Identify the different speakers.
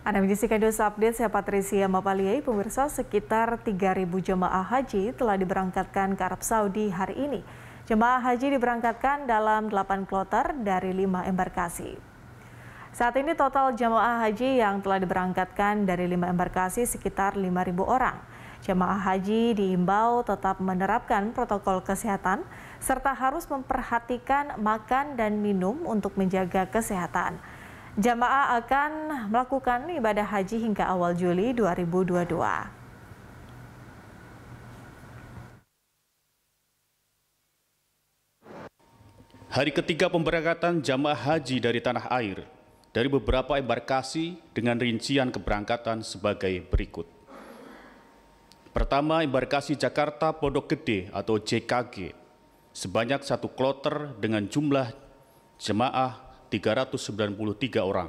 Speaker 1: Anda menyaksikan News Update, saya Patricia Mapaliai. Pemirsa, sekitar 3.000 jemaah haji telah diberangkatkan ke Arab Saudi hari ini. Jemaah haji diberangkatkan dalam 8 kloter dari 5 embarkasi. Saat ini total jemaah haji yang telah diberangkatkan dari 5 embarkasi sekitar 5.000 orang. Jemaah haji diimbau tetap menerapkan protokol kesehatan serta harus memperhatikan makan dan minum untuk menjaga kesehatan. Jamaah akan melakukan ibadah haji hingga awal Juli 2022.
Speaker 2: Hari ketiga pemberangkatan jamaah haji dari tanah air dari beberapa embarkasi dengan rincian keberangkatan sebagai berikut. Pertama, embarkasi Jakarta Pondok Gede atau JKG sebanyak satu kloter dengan jumlah jemaah 393 orang.